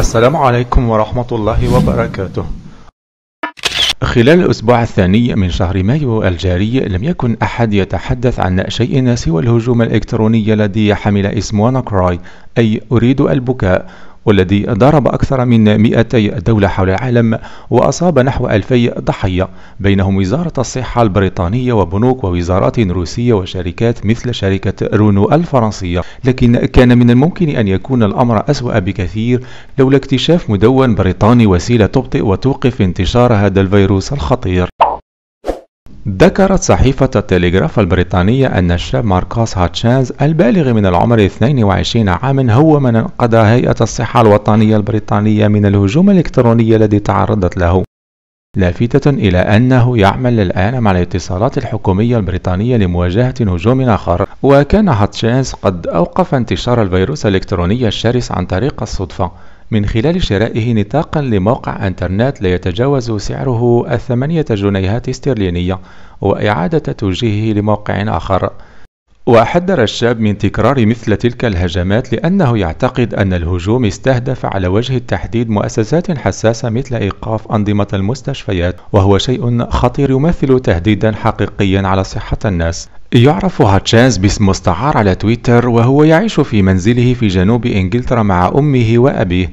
السلام عليكم ورحمة الله وبركاته خلال الأسبوع الثاني من شهر مايو الجاري لم يكن أحد يتحدث عن شيء سوى الهجوم الإلكتروني الذي حمل اسم وانا كراي أي أريد البكاء والذي ضرب أكثر من 200 دولة حول العالم وأصاب نحو 2000 ضحية بينهم وزارة الصحة البريطانية وبنوك ووزارات روسية وشركات مثل شركة رونو الفرنسية لكن كان من الممكن أن يكون الأمر أسوأ بكثير لولا اكتشاف مدون بريطاني وسيلة تبطئ وتوقف انتشار هذا الفيروس الخطير ذكرت صحيفة التلغراف البريطانية أن الشاب ماركوس هاتشانز البالغ من العمر 22 عاما هو من أنقذ هيئة الصحة الوطنية البريطانية من الهجوم الإلكتروني الذي تعرضت له لافتة إلى أنه يعمل الآن مع الاتصالات الحكومية البريطانية لمواجهة هجوم آخر وكان هاتشينز قد أوقف انتشار الفيروس الإلكتروني الشرس عن طريق الصدفة من خلال شرائه نطاقا لموقع انترنت لا يتجاوز سعره الثمانية جنيهات استرلينية وإعادة توجيهه لموقع آخر وحذر الشاب من تكرار مثل تلك الهجمات لأنه يعتقد أن الهجوم استهدف على وجه التحديد مؤسسات حساسة مثل إيقاف أنظمة المستشفيات وهو شيء خطير يمثل تهديدا حقيقيا على صحة الناس يعرف هاتشانز باسم مستعار على تويتر وهو يعيش في منزله في جنوب إنجلترا مع أمه وأبيه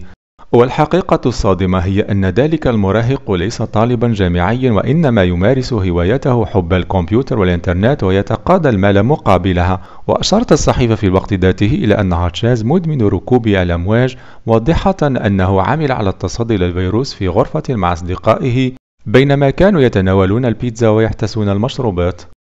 والحقيقة الصادمة هي أن ذلك المراهق ليس طالبا جامعيا وإنما يمارس هوايته حب الكمبيوتر والإنترنت ويتقاضى المال مقابلها وأشارت الصحيفة في الوقت ذاته إلى أن هاتشاز مدمن ركوب الأمواج واضحة أنه عمل على التصدي للفيروس في غرفة مع أصدقائه بينما كانوا يتناولون البيتزا ويحتسون المشروبات